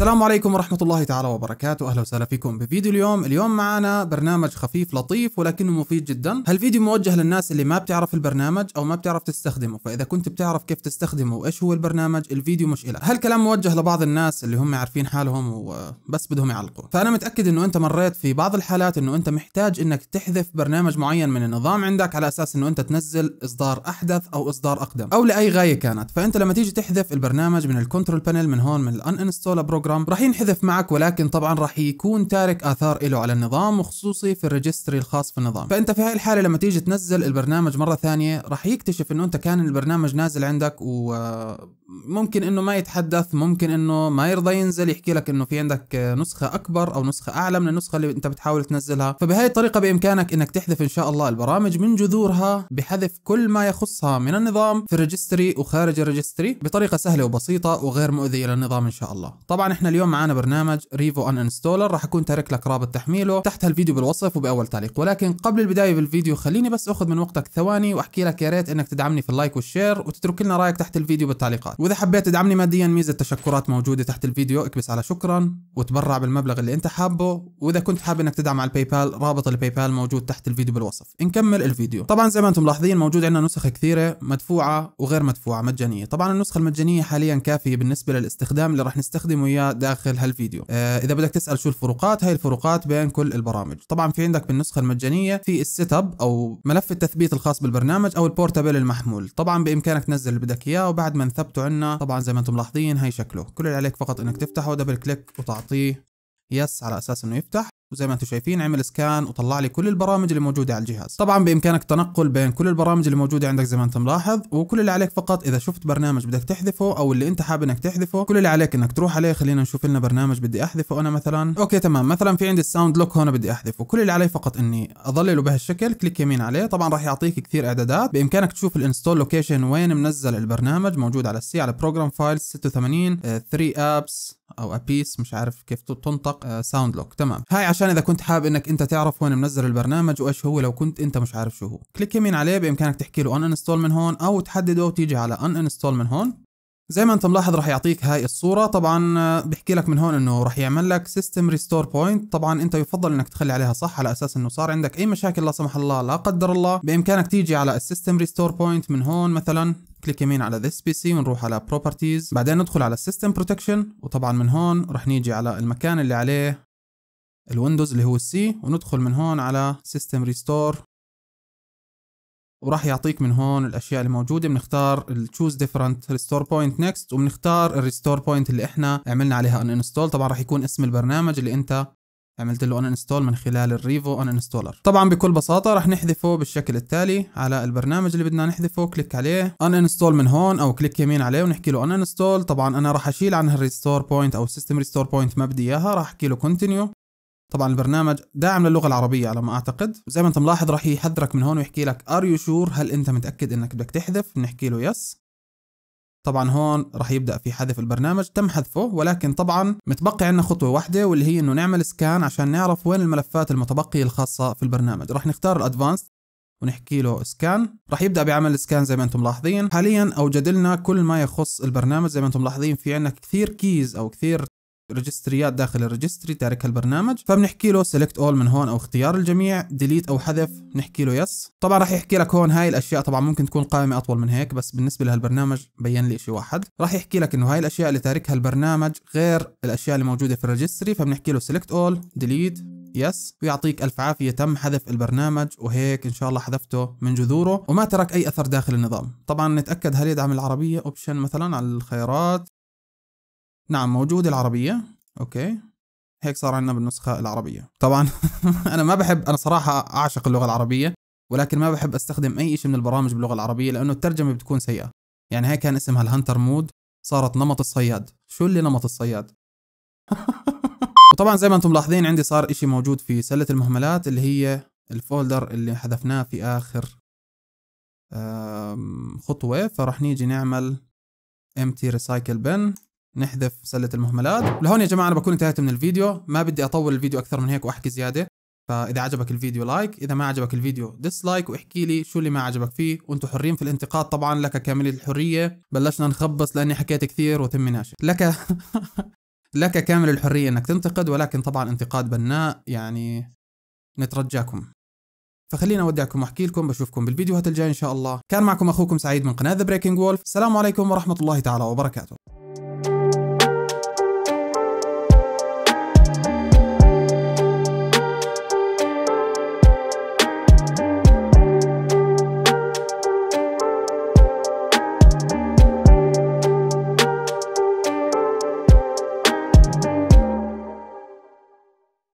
السلام عليكم ورحمة الله تعالى وبركاته أهلا وسهلا فيكم بفيديو اليوم اليوم معنا برنامج خفيف لطيف ولكنه مفيد جدا هالفيديو موجه للناس اللي ما بتعرف البرنامج أو ما بتعرف تستخدمه فإذا كنت بتعرف كيف تستخدمه وإيش هو البرنامج الفيديو مش إلك هالكلام موجه لبعض الناس اللي هم عارفين حالهم وبس بدهم يعلقوا فأنا متأكد أنه أنت مريت في بعض الحالات أنه أنت محتاج أنك تحذف برنامج معين من النظام عندك على أساس أنه أنت تنزل إصدار أحدث أو إصدار أقدم أو لأي غاية كانت فأنت لما تيجي تحذف البرنامج من الكنترول بانل من هون من الأن انستول البروجرام راح ينحذف معك ولكن طبعا راح يكون تارك اثار له على النظام وخصوصي في الريجستري الخاص في النظام فانت في هاي الحاله لما تيجي تنزل البرنامج مره ثانيه راح يكتشف انه انت كان البرنامج نازل عندك و ممكن انه ما يتحدث ممكن انه ما يرضى ينزل يحكي لك انه في عندك نسخه اكبر او نسخه اعلى من النسخه اللي انت بتحاول تنزلها فبهي الطريقه بامكانك انك تحذف ان شاء الله البرامج من جذورها بحذف كل ما يخصها من النظام في الريجستري وخارج الريجستري بطريقه سهله وبسيطه وغير مؤذيه للنظام ان شاء الله طبعا احنا اليوم معنا برنامج ريفو ان انستولر راح اكون تارك لك رابط تحميله تحت هالفيديو بالوصف وباول تعليق ولكن قبل البدايه بالفيديو خليني بس اخذ من وقتك ثواني واحكي لك يا ريت انك تدعمني في اللايك والشير وتترك لنا رايك تحت الفيديو بالتعليقات واذا حبيت تدعمني ماديا ميزه تشكرات موجوده تحت الفيديو اكبس على شكرا وتبرع بالمبلغ اللي انت حابه واذا كنت حابب انك تدعم على الباي بال رابط الباي بال موجود تحت الفيديو بالوصف نكمل الفيديو طبعا زي ما انتم ملاحظين موجود عندنا نسخ كثيره مدفوعه وغير مدفوعه مجانيه طبعا النسخه المجانيه حاليا كافيه بالنسبه للاستخدام اللي راح نستخدمه اياه داخل هالفيديو آه اذا بدك تسال شو الفروقات هاي الفروقات بين كل البرامج طبعا في عندك بالنسخه المجانيه في السيت اب او ملف التثبيت الخاص بالبرنامج او البورتابل المحمول طبعا بامكانك تنزل اللي بدك اياه وبعد ما نثبته عنا طبعا زي ما انتم ملاحظين هي شكله كل اللي عليك فقط انك تفتحه دبل كليك وتعطيه يس على اساس انه يفتح وزي ما انتم شايفين عمل سكان وطلع لي كل البرامج اللي موجوده على الجهاز طبعا بامكانك التنقل بين كل البرامج اللي موجوده عندك زي ما انت ملاحظ وكل اللي عليك فقط اذا شفت برنامج بدك تحذفه او اللي انت حابب انك تحذفه كل اللي عليك انك تروح عليه خلينا نشوف لنا برنامج بدي احذفه انا مثلا اوكي تمام مثلا في عندي الساوند لوك هون بدي احذفه كل اللي علي فقط اني اظلله بهالشكل كليك يمين عليه طبعا راح يعطيك كثير اعدادات بامكانك تشوف الانستول لوكيشن وين منزل البرنامج موجود على السي على بروجرام فايلز 86 3 ابس او ابيس مش عارف كيف تنطق ساوند آه، لوك تمام هاي عشان اذا كنت حابب انك انت تعرف وين منزل البرنامج وايش هو لو كنت انت مش عارف شو هو كليك يمين عليه بامكانك تحكي له ان انستول من هون او تحدده وتيجي على ان انستول من هون زي ما انت ملاحظ راح يعطيك هاي الصورة طبعا آه، بيحكي لك من هون انه راح يعمل لك سيستم ريستور بوينت طبعا انت يفضل انك تخلي عليها صح على اساس انه صار عندك اي مشاكل لا سمح الله لا قدر الله بامكانك تيجي على السيستم ريستور بوينت من هون مثلا كليك يمين على ذس بي سي ونروح على بروبرتيز بعدين ندخل على السيستم بروتكشن وطبعا من هون راح نيجي على المكان اللي عليه الويندوز اللي هو السي وندخل من هون على سيستم ريستور وراح يعطيك من هون الاشياء اللي موجوده بنختار تشوز ديفرنت ريستور بوينت next وبنختار الريستور بوينت اللي احنا عملنا عليها ان انستول طبعا راح يكون اسم البرنامج اللي انت عملت له ان انستول من خلال الريفو ان انستولر طبعا بكل بساطه راح نحذفه بالشكل التالي على البرنامج اللي بدنا نحذفه كليك عليه ان انستول من هون او كليك يمين عليه ونحكي له ان انستول طبعا انا راح اشيل عنها الريستور بوينت او السيستم ريستور بوينت ما بدي اياها راح احكي له كونتينيو طبعا البرنامج داعم للغه العربيه على ما اعتقد زي ما انت ملاحظ راح يحذرك من هون ويحكي لك ار يو شور هل انت متاكد انك بدك تحذف بنحكي له يس طبعا هون راح يبدا في حذف البرنامج تم حذفه ولكن طبعا متبقي عندنا خطوه واحده واللي هي انه نعمل سكان عشان نعرف وين الملفات المتبقيه الخاصه في البرنامج راح نختار الادفانس ونحكي له سكان راح يبدا بعمل سكان زي ما انتم ملاحظين حاليا اوجد لنا كل ما يخص البرنامج زي ما انتم ملاحظين في عندنا كثير كيز او كثير ريجستريات داخل الريجستري تارك البرنامج فبنحكي له سيلكت اول من هون او اختيار الجميع ديليت او حذف نحكي له يس طبعا راح يحكي لك هون هاي الاشياء طبعا ممكن تكون قائمه اطول من هيك بس بالنسبه لهالبرنامج بين لي شيء واحد راح يحكي لك انه هاي الاشياء اللي تاركها البرنامج غير الاشياء اللي موجوده في الريجستري فبنحكي له سيلكت اول ديليت يس ويعطيك الف عافيه تم حذف البرنامج وهيك ان شاء الله حذفته من جذوره وما ترك اي اثر داخل النظام طبعا نتاكد هل يدعم العربيه اوبشن مثلا على الخيارات نعم موجود العربية أوكي هيك صار عندنا بالنسخة العربية طبعا أنا ما بحب أنا صراحة أعشق اللغة العربية ولكن ما بحب أستخدم أي شيء من البرامج باللغة العربية لأنه الترجمة بتكون سيئة يعني هيك كان اسمها الهنتر مود صارت نمط الصياد شو اللي نمط الصياد وطبعا زي ما انتم ملاحظين عندي صار اشي موجود في سلة المهملات اللي هي الفولدر اللي حذفناه في اخر خطوة فرح نيجي نعمل empty recycle bin نحذف سله المهملات لهون يا جماعه انا بكون انتهيت من الفيديو ما بدي اطول الفيديو اكثر من هيك واحكي زياده فاذا عجبك الفيديو لايك اذا ما عجبك الفيديو ديسلايك واحكي لي شو اللي ما عجبك فيه وانتم حرين في الانتقاد طبعا لك كامل الحريه بلشنا نخبص لاني حكيت كثير وتم ناشي لك لك كامل الحريه انك تنتقد ولكن طبعا انتقاد بناء يعني نترجاكم فخلينا اودعكم واحكي لكم بشوفكم بالفيديوهات الجايه ان شاء الله كان معكم اخوكم سعيد من قناه ذا بريكنج وولف السلام عليكم ورحمه الله تعالى وبركاته